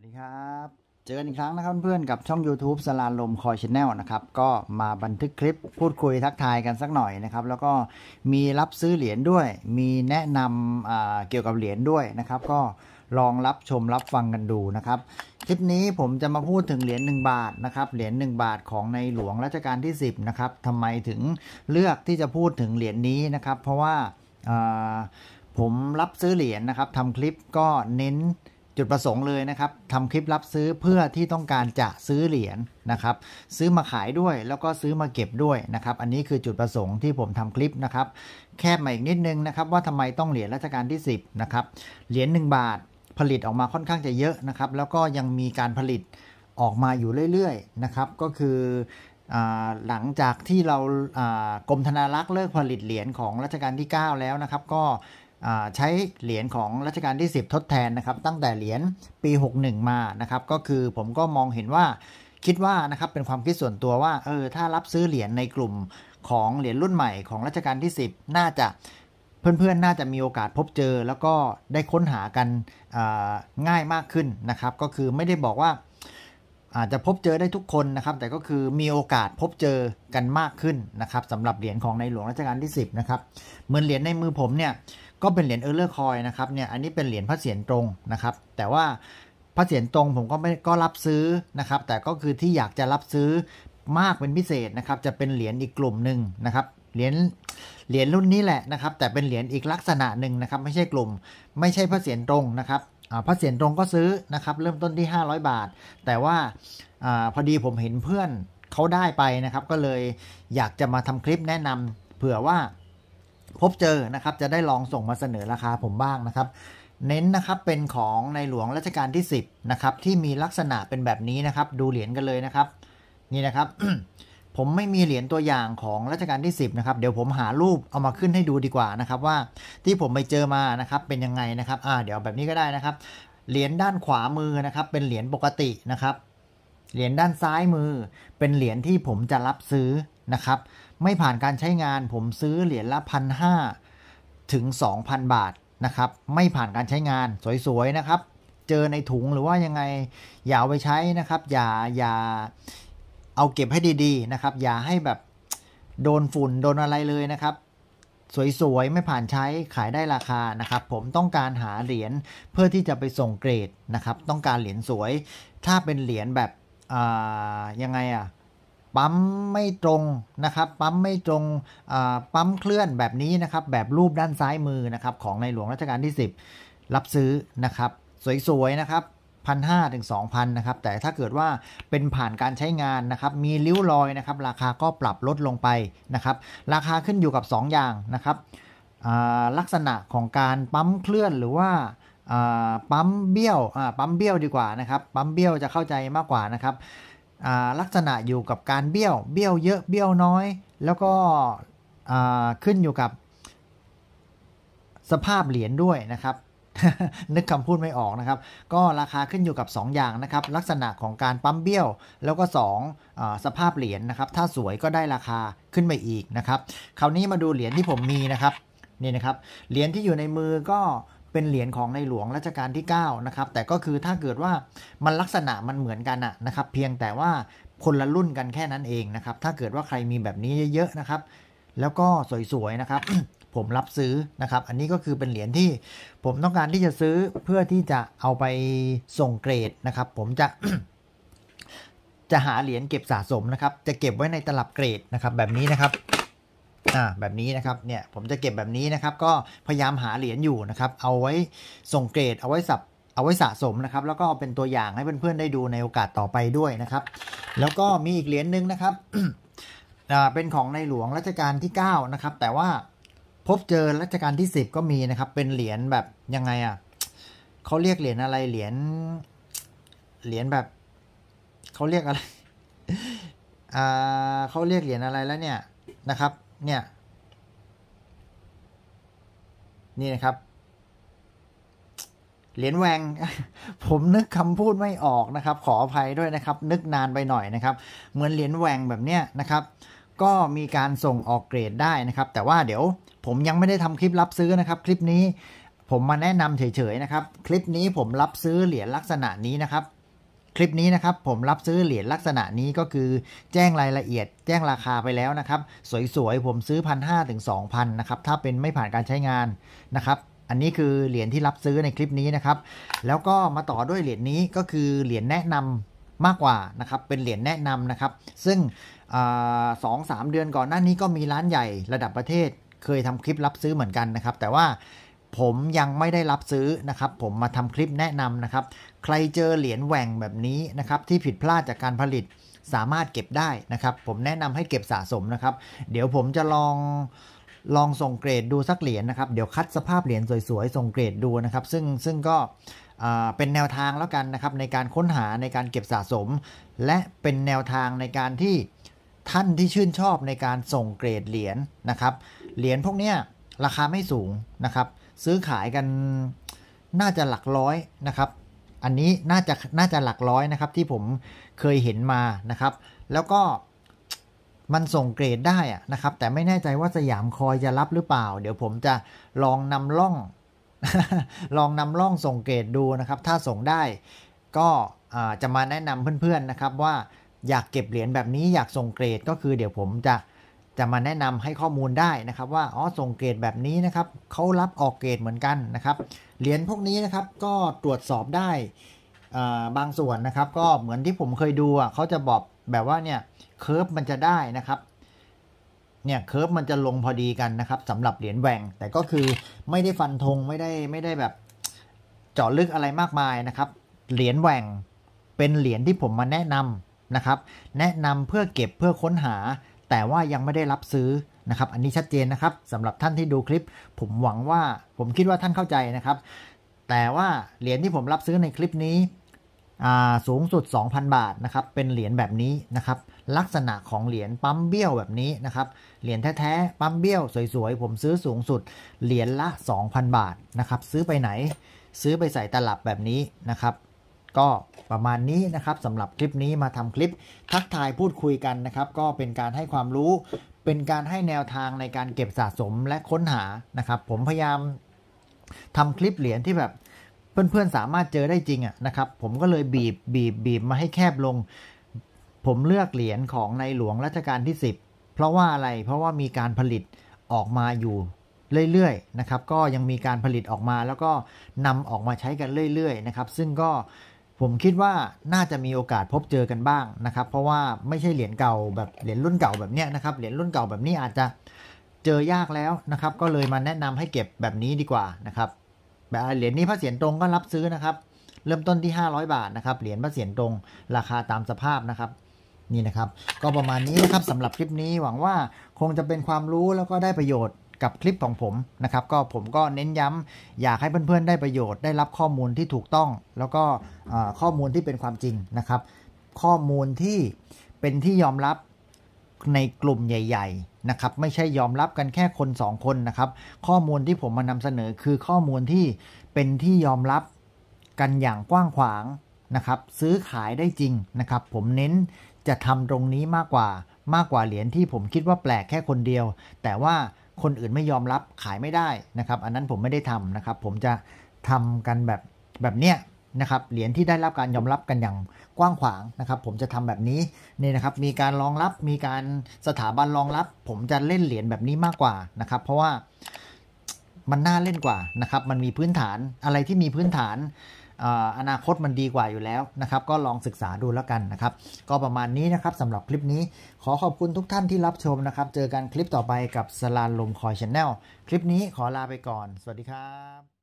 วัสดีครับ เจอกันอีกครั้งนะครับเพื่อนๆกับช่อง YouTube สลานลมคอยชแนลนะครับก็มาบันทึกคลิปพูดคุยทักทายกันสักหน่อยนะครับแล้วก็มีรับซื้อเหรียญด้วย มีแนะนำเกี่ยวกับเหรียญด้วยนะครับก็ลองรับชมรับฟังกันดูนะครับ คลิปนี้ผมจะมาพูดถึงเหรียญ1บาทนะครับเหรียญ1บาทของในหลวงรัชกาลที่ 10นะครับทำไมถึงเลือกที่จะพูดถึงเหรียญนนี้นะครับเพราะว่าผมรับซื้อเหรียญนะครับทำคลิปก็เน้นจุดประสงค์เลยนะครับทำคลิปรับซื้อเพื่อที่ต้องการจะซื้อเหรียญนะครับ ซื้อมาขายด้วยแล้วก็ซื้อมาเก็บด้วยนะครับ อันนี้คือจุดประสงค์ที่ผมทำคลิปนะครับ แคบมาอีกนิดนึงนะครับว่าทำไมต้องเหรียญรัชกาลที่ 10นะครับเหรียญ1บาทผลิตออกมาค่อนข้างจะเยอะนะครับแล้วก็ยังมีการผลิตออกมาอยู่เรื่อยๆนะครับก็คือหลังจากที่เรากรมธนารักษ์เลิกผลิตเหรียญของรัชกาลที่ 9 แล้วนะครับ ก็ใช้เหรียญของรัชกาลที่ 10 ทดแทนนะครับ ตั้งแต่เหรียญปี 61 มานะครับก็คือผมก็มองเห็นว่าคิดว่านะครับเป็นความคิดส่วนตัวว่าเออถ้ารับซื้อเหรียญในกลุ่มของเหรียญรุ่นใหม่ของรัชกาลที่ 10 น่าจะ เพื่อนๆ น่าจะมีโอกาสพบเจอ แล้วก็ได้ค้นหากันง่ายมากขึ้นนะครับก็คือไม่ได้บอกว่าอาจจะพบเจอได้ทุกคนนะครับแต่ก็คือมีโอกาสพบเจอกันมากขึ้นนะครับสำหรับเหรียญของในหลวงรัชกาลที่10นะครับเหมือนเหรียญในมือผมเนี่ยก็เป็นเหรียญเออร์เลอร์คอยนะครับเนี่ยอันนี้เป็นเหรียญพระเศียรตรงนะครับ แต่ว่าพระเศียรตรงผมก็ไม่ก็รับซื้อนะครับ แต่ก็คือที่อยากจะรับซื้อมากเป็นพิเศษนะครับ จะเป็นเหรียญอีกกลุ่มหนึ่งนะครับเหรียญเหรียญรุ่นนี้แหละนะครับ แต่เป็นเหรียญอีกลักษณะหนึ่งนะครับ ไม่ใช่กลุ่ม ไม่ใช่พระเศียรตรงนะครับพระเศียรตรงก็ซื้อนะครับ เริ่มต้นที่ 500 บาท แต่ว่าอพอดีผมเห็นเพื่อนเขาได้ไปนะครับ ก็เลยอยากจะมาทำคลิปแนะนำ เผื่อว่าพบเจอนะครับ จะได้ลองส่งมาเสนอราคาผมบ้างนะครับ เน้นนะครับเป็นของในหลวงรัชกาลที่10นะครับ ที่มีลักษณะเป็นแบบนี้นะครับ ดูเหรียญกันเลยนะครับ นี่นะครับผมไม่มีเหรียญตัวอย่างของรัชกาลที่ 10นะครับ เดี๋ยวผมหารูปเอามาขึ้นให้ดูดีกว่านะครับ ว่าที่ผมไปเจอมานะครับ เป็นยังไงนะครับ อ่า เดี๋ยวแบบนี้ก็ได้นะครับเหรียญด้านขวามือนะครับ เป็นเหรียญปกตินะครับเหรียญด้านซ้ายมือเป็นเหรียญที่ผมจะรับซื้อนะครับไม่ผ่านการใช้งานผมซื้อเหรียญละพันห้าถึง 2,000 บาท นะครับ ไม่ผ่านการใช้งานสวยๆนะครับ เจอในถุงหรือว่ายังไงอย่าเอาไปใช้นะครับอย่าอย่าเอาเก็บให้ดีๆนะครับ อย่าให้แบบโดนฝุ่นโดนอะไรเลยนะครับ สวย ๆ ไม่ผ่านใช้ขายได้ราคานะครับ ผมต้องการหาเหรียญเพื่อที่จะไปส่งเกรดนะครับต้องการเหรียญสวย ถ้าเป็นเหรียญแบบยังไงอะ่ะปั๊มไม่ตรงนะครับ ปั๊มไม่ตรงปั๊มเคลื่อนแบบนี้นะครับ แบบรูปด้านซ้ายมือนะครับ ของในหลวงรัชกาลที่ 10 รับซื้อนะครับ สวยๆนะครับพันห้าถึงสองพันนะครับ แต่ถ้าเกิดว่าเป็นผ่านการใช้งานนะครับ มีริ้วรอยนะครับ ราคาก็ปรับลดลงไปนะครับ ราคาขึ้นอยู่กับ 2 อย่างนะครับ ลักษณะของการปั๊มเคลื่อนหรือว่าปั๊มเบี้ยว ปั๊มเบี้ยวดีกว่านะครับ ปั๊มเบี้ยวจะเข้าใจมากกว่านะครับลักษณะอยู่กับการเบี้ยว เบี้ยวเยอะ เบี้ยวน้อย แล้วก็ขึ้นอยู่กับ สภาพเหรียญด้วยนะครับ นึกคำพูดไม่ออกนะครับ ก็ราคาขึ้นอยู่กับ2อย่างนะครับ ลักษณะของการปั๊มเบี้ยว แล้วก็2สภาพเหรียญนะครับ ถ้าสวยก็ได้ราคาขึ้นไปอีกนะครับคราวนี้มาดูเหรียญที่ผมมีนะครับนี่นะครับเหรียญที่อยู่ในมือก็เป็นเหรียญของในหลวงรัชกาลที่ 9 นะครับ แต่ก็คือถ้าเกิดว่ามันลักษณะมันเหมือนกันอะนะครับ เพียงแต่ว่าคนละรุ่นกันแค่นั้นเองนะครับ ถ้าเกิดว่าใครมีแบบนี้เยอะ ๆ นะครับ แล้วก็สวย ๆ นะครับ ผมรับซื้อนะครับ อันนี้ก็คือเป็นเหรียญที่ ผมต้องการที่จะซื้อเพื่อที่จะเอาไปส่งเกรดนะครับ ผมจะ จะหาเหรียญเก็บสะสมนะครับ จะเก็บไว้ในตลับเกรดนะครับ แบบนี้นะครับอ่าแบบนี้นะครับเนี่ยผมจะเก็บแบบนี้นะครับ ก็พยายามหาเหรียญอยู่นะครับ เอาไว้ส่งเกรดเอาไว้สับเอาไว้สะสมนะครับ แล้วก็เอาเป็นตัวอย่างให้เพื่อนๆได้ดูในโอกาสต่อไปด้วยนะครับ แล้วก็มีอีกเหรียญหนึ่งนะครับอ่าเป็นของในหลวงรัชกาลที่9นะครับ แต่ว่า พบเจอรัชกาลที่ 10 ก็มีนะครับ เป็นเหรียญแบบยังไงอ่ะเขาเรียกเหรียญอะไรเหรียญเหรียญแบบเขาเรียกอะไรอ่าเขาเรียกเหรียญอะไรแล้วเนี่ยนะครับเนี่ย นี่นะครับ เหรียญแวง ผมนึกคำพูดไม่ออกนะครับ ขออภัยด้วยนะครับ นึกนานไปหน่อยนะครับ เหมือนเหรียญแวงแบบเนี้ยนะครับ ก็มีการส่งออกเกรดได้นะครับ แต่ว่าเดี๋ยวผมยังไม่ได้ทำคลิปรับซื้อนะครับ คลิปนี้ ผมมาแนะนำเฉยๆนะครับ คลิปนี้ผมรับซื้อเหรียญลักษณะนี้นะครับคลิปนี้นะครับผมรับซื้อเหรียญลักษณะนี้ก็คือแจ้งรายละเอียดแจ้งราคาไปแล้วนะครับสวยๆผมซื้อพันห้าถึงสองพันนะครับถ้าเป็นไม่ผ่านการใช้งานนะครับอันนี้คือเหรียญที่รับซื้อในคลิปนี้นะครับแล้วก็มาต่อด้วยเหรียญนี้ก็คือเหรียญแนะนำมากกว่านะครับเป็นเหรียญแนะนำนะครับ ซึ่งสองสามเดือนก่อนหน้านี้ก็มีร้านใหญ่ระดับประเทศ เคยทำคลิปรับซื้อเหมือนกันนะครับแต่ว่าผมยังไม่ได้รับซื้อนะครับ ผมมาทำคลิปแนะนำนะครับ ใครเจอเหรียญแหว่งแบบนี้นะครับ ที่ผิดพลาดจากการผลิตสามารถเก็บได้นะครับ ผมแนะนำให้เก็บสะสมนะครับ เดี๋ยวผมจะลองลองส่งเกรดดูสักเหรียญนะครับเดี๋ยวคัดสภาพเหรียญสวยๆส่งเกรดดูนะครับซึ่งซึ่งก็เป็นแนวทางแล้วกันนะครับ ในการค้นหาในการเก็บสะสม และเป็นแนวทางในการที่ท่านที่ชื่นชอบในการส่งเกรดเหรียญนะครับ เหรียญพวกเนี้ยราคาไม่สูงนะครับซื้อขายกันน่าจะหลักร้อยนะครับ อันนี้น่าจะน่าจะหลักร้อยนะครับ ที่ผมเคยเห็นมานะครับ แล้วก็มันส่งเกรดได้นะครับ แต่ไม่แน่ใจว่าสยามคอยจะรับหรือเปล่า เดี๋ยวผมจะลองนำล่อง ลองนำล่องส่งเกรดดูนะครับ ถ้าส่งได้ ก็จะมาแนะนำเพื่อนๆนะครับ ว่าอยากเก็บเหรียญแบบนี้อยากส่งเกรดก็คือเดี๋ยวผมจะจะมาแนะนำให้ข้อมูลได้นะครับ ว่าอ๋อส่งเกรดแบบนี้นะครับเขารับออกเกรดเหมือนกันนะครับ เหรียญพวกนี้นะครับก็ตรวจสอบได้บางส่วนนะครับ ก็เหมือนที่ผมเคยดูอ่ะเขาจะบอกแบบว่าเนี่ยเคิร์ฟมันจะได้นะครับเนี่ยเคิร์ฟมันจะลงพอดีกันนะครับสำหรับเหรียญแหวงแต่ก็คือไม่ได้ฟันธงไม่ได้ไม่ได้แบบเจาะลึกอะไรมากมายนะครับ เหรียญแหวงเป็นเหรียญที่ผมมาแนะนำนะครับ แนะนำเพื่อเก็บเพื่อค้นหาแต่ว่ายังไม่ได้รับซื้อนะครับ อันนี้ชัดเจนนะครับสำหรับท่านที่ดูคลิป ผมหวังว่าผมคิดว่าท่านเข้าใจนะครับ แต่ว่าเหรียญที่ผมรับซื้อในคลิปนี้ สูงสุด 2,000 บาทนะครับ เป็นเหรียญแบบนี้นะครับ ลักษณะของเหรียญปั๊มเบี้ยวแบบนี้นะครับ เหรียญแท้ ๆปั๊มเบี้ยวสวยๆ ผมซื้อสูงสุด เหรียญละ 2,000 บาทนะครับ ซื้อไปไหน ซื้อไปใส่ตลับแบบนี้นะครับก็ประมาณนี้นะครับสำหรับคลิปนี้มาทำคลิป ทักทายพูดคุยกันนะครับ ก็เป็นการให้ความรู้ เป็นการให้แนวทางในการเก็บสะสมและค้นหานะครับ ผมพยายามทำคลิปเหรียญที่แบบเพื่อนๆสามารถเจอได้จริงอ่ะนะครับ ผมก็เลยบีบบีบบีบมาให้แคบลง ผมเลือกเหรียญของในหลวงรัชกาลที่ 10 เพราะว่าอะไรเพราะว่ามีการผลิตออกมาอยู่เรื่อยๆนะครับ ก็ยังมีการผลิตออกมาแล้วก็นำออกมาใช้กันเรื่อย ๆนะครับ ซึ่งก็ผมคิดว่าน่าจะมีโอกาสพบเจอกันบ้างนะครับ เพราะว่าไม่ใช่เหรียญเก่าแบบเหรียญรุ่นเก่าแบบนี้นะครับ เหรียญรุ่นเก่าแบบนี้อาจจะเจอยากแล้วนะครับ ก็เลยมาแนะนำให้เก็บแบบนี้ดีกว่านะครับ แบบเหรียญนี้พระเสียรตรงก็รับซื้อนะครับ เริ่มต้นที่ 500 บาทนะครับ เหรียญพระเสียรตรงราคาตามสภาพนะครับ นี่นะครับ ก็ประมาณนี้นะครับสำหรับคลิปนี้หวังว่าคงจะเป็นความรู้แล้วก็ได้ประโยชน์กับคลิปของผมนะครับก็ผมก็เน้นย้ำ อยากให้เพื่อนๆได้ประโยชน์ได้รับข้อมูลที่ถูกต้อง แล้วก็ข้อมูลที่เป็นความจริงนะครับ ข้อมูลที่เป็นที่ยอมรับในกลุ่มใหญ่ๆ นะครับ ไม่ใช่ยอมรับกันแค่คน 2 คนนะครับ ข้อมูลที่ผมมานำเสนอคือข้อมูลที่เป็นที่ยอมรับกันอย่างกว้างขวางนะครับ ซื้อขายได้จริงนะครับ ผมเน้นจะทำตรงนี้มากกว่ามากกว่าเหรียญที่ผมคิดว่าแปลกแค่คนเดียว แต่ว่าคนอื่นไม่ยอมรับขายไม่ได้นะครับ อันนั้นผมไม่ได้ทำนะครับ ผมจะทำกันแบบแบบเนี้ยนะครับ เหรียญที่ได้รับการยอมรับกันอย่างกว้างขวางนะครับ ผมจะทำแบบนี้นี่นะครับ มีการรองรับมีการสถาบันรองรับ ผมจะเล่นเหรียญแบบนี้มากกว่านะครับ เพราะว่ามันน่าเล่นกว่านะครับ มันมีพื้นฐานอะไรที่มีพื้นฐานอนาคตมันดีกว่าอยู่แล้วนะครับก็ลองศึกษาดูแล้วกันนะครับ ก็ประมาณนี้นะครับสำหรับคลิปนี้ ขอขอบคุณทุกท่านที่รับชมนะครับ เจอกันคลิปต่อไปกับ สลานลมคอยชแนลคลิปนี้ขอลาไปก่อน สวัสดีครับ